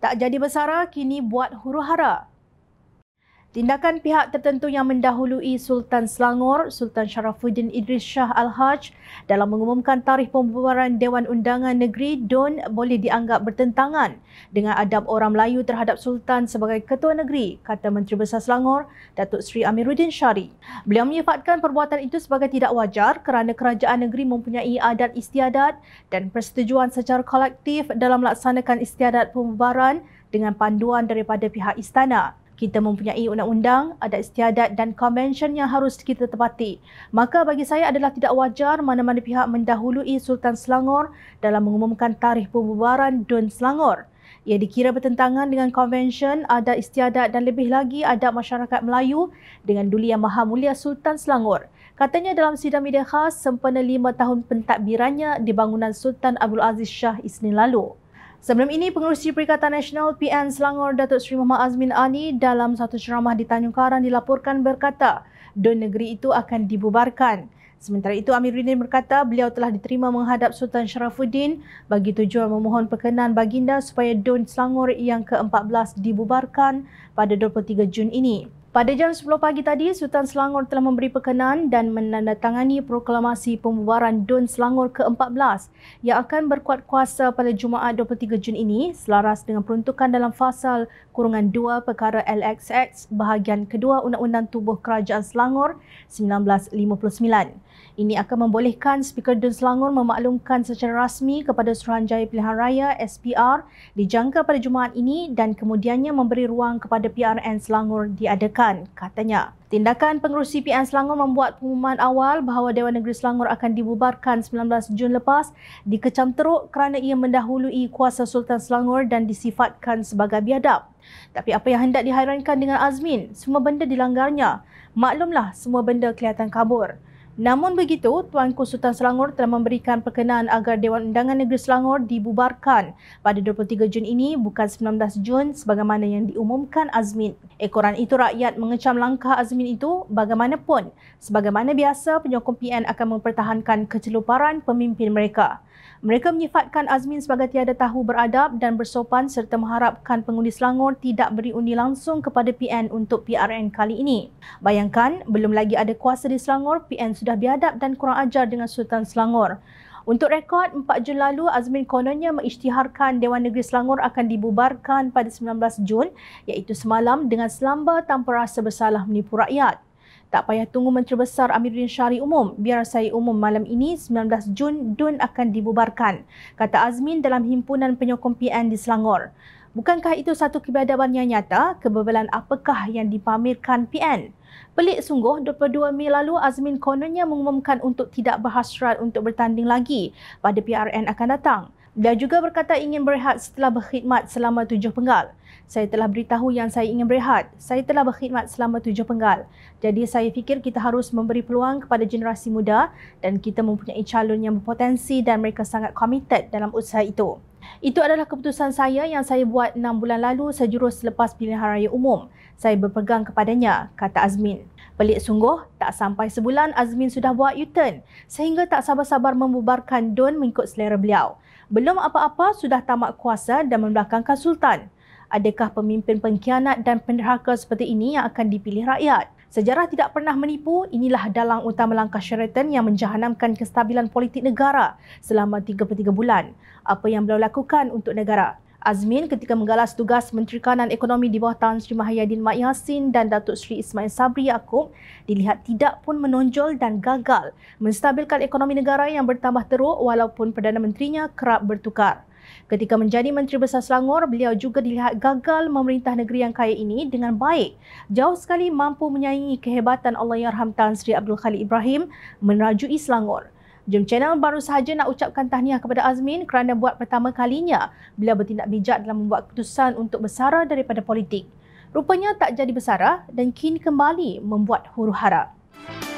tak jadi bersara kini buat huru-hara Tindakan pihak tertentu yang mendahului Sultan Selangor, Sultan Sharafuddin Idris Shah Al-Haj dalam mengumumkan tarikh pembubaran Dewan Undangan Negeri DUN boleh dianggap bertentangan dengan adab orang Melayu terhadap Sultan sebagai Ketua Negeri, kata Menteri Besar Selangor, Datuk Seri Amiruddin Syari. Beliau menyifatkan perbuatan itu sebagai tidak wajar kerana kerajaan negeri mempunyai adat istiadat dan persetujuan secara kolektif dalam melaksanakan istiadat pembubaran dengan panduan daripada pihak istana kita mempunyai undang-undang, ada istiadat dan konvensyen yang harus kita tepati. Maka bagi saya adalah tidak wajar mana-mana pihak mendahului Sultan Selangor dalam mengumumkan tarikh pembubaran Dun Selangor. Ia dikira bertentangan dengan konvensyen, adat istiadat dan lebih lagi adat masyarakat Melayu dengan duli yang maha mulia Sultan Selangor. Katanya dalam sidang media khas sempena lima tahun pentadbirannya di bangunan Sultan Abdul Aziz Shah Isnin lalu. Sebelum ini, Pengerusi Perikatan Nasional PN Selangor Datuk Seri Muhammad Azmin Ali dalam satu ceramah di Tanjung Karang dilaporkan berkata, don negeri itu akan dibubarkan. Sementara itu, Amiruddin berkata beliau telah diterima menghadap Sultan Sharafuddin bagi tujuan memohon perkenan baginda supaya don Selangor yang ke-14 dibubarkan pada 23 Jun ini. Pada jam 10 pagi tadi, Sultan Selangor telah memberi perkenan dan menandatangani proklamasi pembubaran Dun Selangor ke-14 yang akan berkuat kuasa pada Jumaat 23 Jun ini selaras dengan peruntukan dalam fasal kurungan 2 perkara LXX bahagian kedua Undang-Undang Tubuh Kerajaan Selangor 1959. Ini akan membolehkan Speaker Dun Selangor memaklumkan secara rasmi kepada Suruhanjaya Pilihan Raya SPR dijangka pada Jumaat ini dan kemudiannya memberi ruang kepada PRN Selangor diadakan dilakukan, katanya. Tindakan pengurusi PN Selangor membuat pengumuman awal bahawa Dewan Negeri Selangor akan dibubarkan 19 Jun lepas dikecam teruk kerana ia mendahului kuasa Sultan Selangor dan disifatkan sebagai biadab. Tapi apa yang hendak dihairankan dengan Azmin, semua benda dilanggarnya. Maklumlah semua benda kelihatan kabur. Namun begitu, Tuanku Sultan Selangor telah memberikan perkenaan agar Dewan Undangan Negeri Selangor dibubarkan pada 23 Jun ini bukan 19 Jun sebagaimana yang diumumkan Azmin. Ekoran itu rakyat mengecam langkah Azmin itu bagaimanapun. Sebagaimana biasa, penyokong PN akan mempertahankan keceluparan pemimpin mereka. Mereka menyifatkan Azmin sebagai tiada tahu beradab dan bersopan serta mengharapkan pengundi Selangor tidak beri undi langsung kepada PN untuk PRN kali ini. Bayangkan, belum lagi ada kuasa di Selangor, PN sudah biadab dan kurang ajar dengan Sultan Selangor. Untuk rekod, 4 Jun lalu Azmin kononnya mengisytiharkan Dewan Negeri Selangor akan dibubarkan pada 19 Jun iaitu semalam dengan selamba tanpa rasa bersalah menipu rakyat. Tak payah tunggu Menteri Besar Amiruddin Syari umum. Biar saya umum malam ini 19 Jun DUN akan dibubarkan, kata Azmin dalam himpunan penyokong PN di Selangor. Bukankah itu satu kebiadaban yang nyata? Kebebelan apakah yang dipamerkan PN? Pelik sungguh, 22 Mei lalu Azmin kononnya mengumumkan untuk tidak berhasrat untuk bertanding lagi pada PRN akan datang dan juga berkata ingin berehat setelah berkhidmat selama tujuh penggal. Saya telah beritahu yang saya ingin berehat. Saya telah berkhidmat selama tujuh penggal. Jadi saya fikir kita harus memberi peluang kepada generasi muda dan kita mempunyai calon yang berpotensi dan mereka sangat komited dalam usaha itu. Itu adalah keputusan saya yang saya buat enam bulan lalu sejurus selepas pilihan raya umum. Saya berpegang kepadanya, kata Azmin. Pelik sungguh, tak sampai sebulan Azmin sudah buat U-turn sehingga tak sabar-sabar membubarkan Don mengikut selera beliau. Belum apa-apa sudah tamat kuasa dan membelakangkan Sultan. Adakah pemimpin pengkhianat dan penderhaka seperti ini yang akan dipilih rakyat? Sejarah tidak pernah menipu, inilah dalang utama langkah Sheraton yang menjahanamkan kestabilan politik negara selama 33 bulan. Apa yang beliau lakukan untuk negara? Azmin ketika menggalas tugas Menteri Kanan Ekonomi di bawah Tan Sri Mahyadin Mak Yassin dan Datuk Sri Ismail Sabri Yaakob dilihat tidak pun menonjol dan gagal menstabilkan ekonomi negara yang bertambah teruk walaupun Perdana Menterinya kerap bertukar. Ketika menjadi Menteri Besar Selangor, beliau juga dilihat gagal memerintah negeri yang kaya ini dengan baik. Jauh sekali mampu menyaingi kehebatan Allahyarham Tan Sri Abdul Khalid Ibrahim menerajui Selangor. Jom Channel baru sahaja nak ucapkan tahniah kepada Azmin kerana buat pertama kalinya beliau bertindak bijak dalam membuat keputusan untuk bersara daripada politik. Rupanya tak jadi bersara dan kini kembali membuat huru-hara. Musik